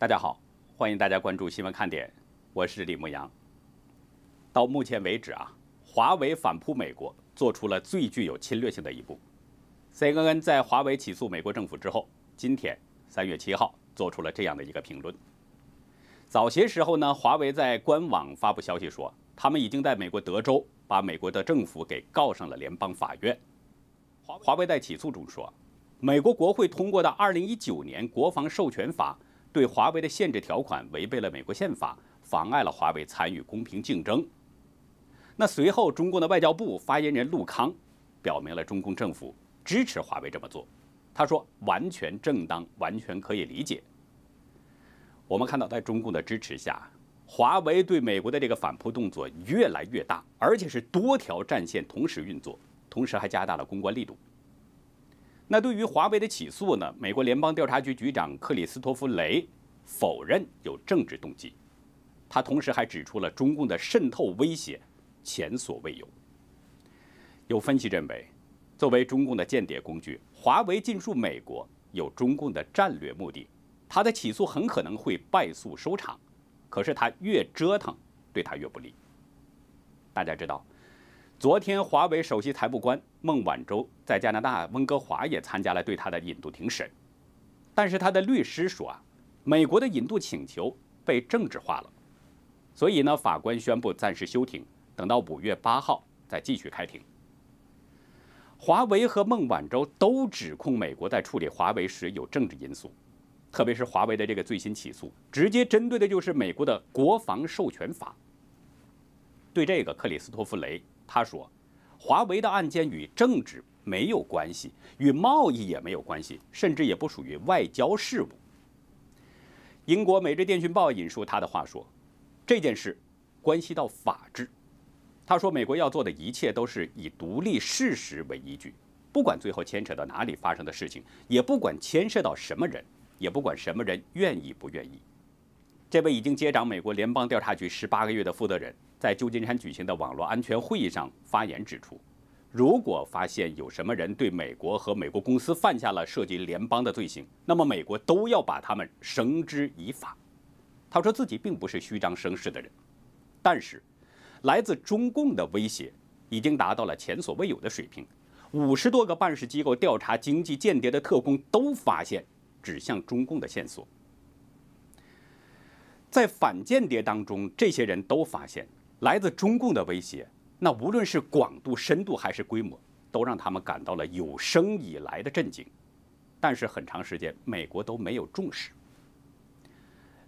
大家好，欢迎大家关注新闻看点，我是李牧阳。到目前为止啊，华为反扑美国做出了最具有侵略性的一步。CNN 在华为起诉美国政府之后，今天三月七号做出了这样的一个评论。早些时候呢，华为在官网发布消息说，他们已经在美国德州把美国的政府给告上了联邦法院。华为在起诉中说，美国国会通过的二零一九年国防授权法。对华为的限制条款违背了美国宪法，妨碍了华为参与公平竞争。那随后，中共的外交部发言人陆慷表明了中共政府支持华为这么做。他说：“完全正当，完全可以理解。”我们看到，在中共的支持下，华为对美国的这个反扑动作越来越大，而且是多条战线同时运作，同时还加大了公关力度。那对于华为的起诉呢？美国联邦调查局局长克里斯托弗雷否认有政治动机，他同时还指出了中共的渗透威胁前所未有。有分析认为，作为中共的间谍工具，华为进驻美国有中共的战略目的，他的起诉很可能会败诉收场。可是他越折腾，对他越不利。大家知道。昨天，华为首席财务官孟晚舟在加拿大温哥华也参加了对他的引渡庭审，但是他的律师说啊，美国的引渡请求被政治化了，所以呢，法官宣布暂时休庭，等到五月八号再继续开庭。华为和孟晚舟都指控美国在处理华为时有政治因素，特别是华为的这个最新起诉，直接针对的就是美国的国防授权法。对这个，克里斯托弗雷。他说，华为的案件与政治没有关系，与贸易也没有关系，甚至也不属于外交事务。英国《每日电讯报》引述他的话说，这件事关系到法治。他说，美国要做的一切都是以独立事实为依据，不管最后牵扯到哪里发生的事情，也不管牵涉到什么人，也不管什么人愿意不愿意。这位已经接掌美国联邦调查局十八个月的负责人，在旧金山举行的网络安全会议上发言指出，如果发现有什么人对美国和美国公司犯下了涉及联邦的罪行，那么美国都要把他们绳之以法。他说自己并不是虚张声势的人，但是来自中共的威胁已经达到了前所未有的水平。五十多个办事机构调查经济间谍的特工都发现指向中共的线索。在反间谍当中，这些人都发现来自中共的威胁。那无论是广度、深度还是规模，都让他们感到了有生以来的震惊。但是很长时间，美国都没有重视。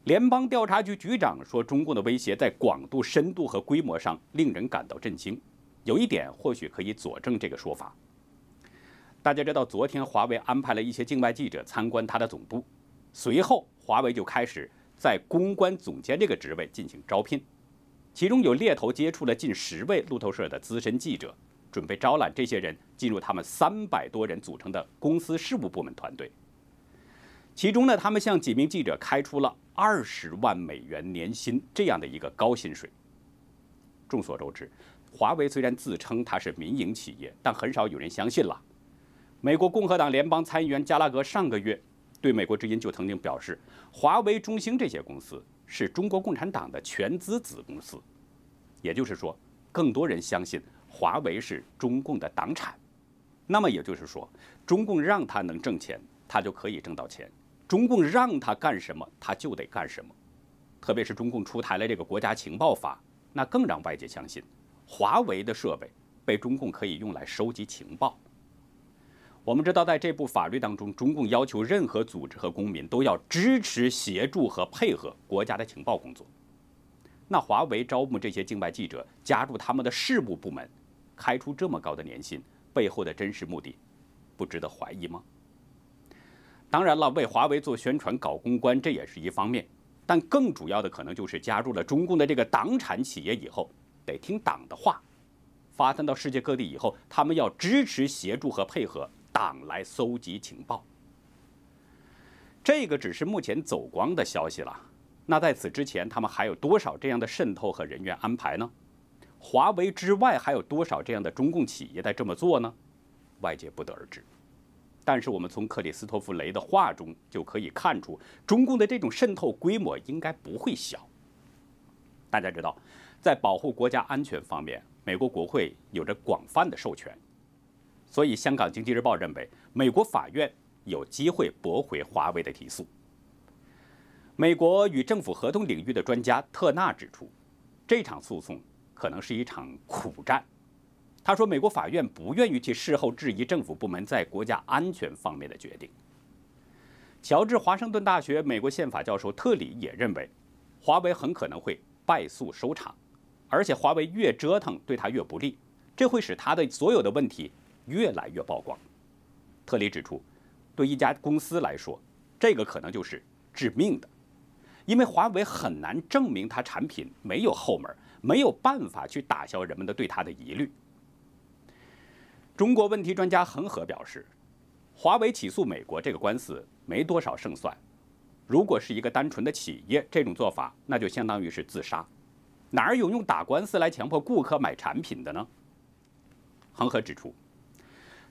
联邦调查局局长说，中共的威胁在广度、深度和规模上令人感到震惊。有一点或许可以佐证这个说法。大家知道，昨天华为安排了一些境外记者参观他的总部，随后华为就开始。在公关总监这个职位进行招聘，其中有猎头接触了近十位路透社的资深记者，准备招揽这些人进入他们三百多人组成的公司事务部门团队。其中呢，他们向几名记者开出了二十万美元年薪这样的一个高薪水。众所周知，华为虽然自称它是民营企业，但很少有人相信了。美国共和党联邦参议员加拉格上个月。对美国之音就曾经表示，华为、中兴这些公司是中国共产党的全资子公司，也就是说，更多人相信华为是中共的党产。那么也就是说，中共让他能挣钱，他就可以挣到钱；中共让他干什么，他就得干什么。特别是中共出台了这个国家情报法，那更让外界相信，华为的设备被中共可以用来收集情报。我们知道，在这部法律当中，中共要求任何组织和公民都要支持、协助和配合国家的情报工作。那华为招募这些境外记者加入他们的事务部门，开出这么高的年薪，背后的真实目的，不值得怀疑吗？当然了，为华为做宣传、搞公关，这也是一方面，但更主要的可能就是加入了中共的这个党产企业以后，得听党的话。发散到世界各地以后，他们要支持、协助和配合。党来搜集情报，这个只是目前走光的消息了。那在此之前，他们还有多少这样的渗透和人员安排呢？华为之外，还有多少这样的中共企业在这么做呢？外界不得而知。但是我们从克里斯托弗雷的话中就可以看出，中共的这种渗透规模应该不会小。大家知道，在保护国家安全方面，美国国会有着广泛的授权。所以，《香港经济日报》认为，美国法院有机会驳回华为的提诉。美国与政府合同领域的专家特纳指出，这场诉讼可能是一场苦战。他说，美国法院不愿意去事后质疑政府部门在国家安全方面的决定。乔治·华盛顿大学美国宪法教授特里也认为，华为很可能会败诉收场，而且华为越折腾，对他越不利，这会使他的所有的问题。越来越曝光，特里指出，对一家公司来说，这个可能就是致命的，因为华为很难证明它产品没有后门，没有办法去打消人们的对它的疑虑。中国问题专家恒河表示，华为起诉美国这个官司没多少胜算。如果是一个单纯的企业，这种做法那就相当于是自杀，哪儿有用打官司来强迫顾客买产品的呢？恒河指出。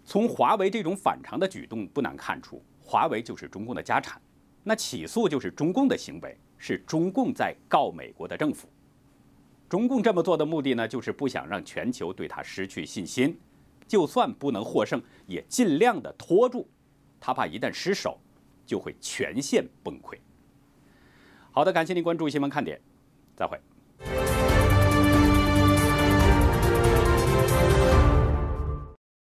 从华为这种反常的举动不难看出，华为就是中共的家产，那起诉就是中共的行为，是中共在告美国的政府。中共这么做的目的呢，就是不想让全球对他失去信心，就算不能获胜，也尽量的拖住，他怕一旦失手，就会全线崩溃。好的，感谢您关注新闻看点，再会。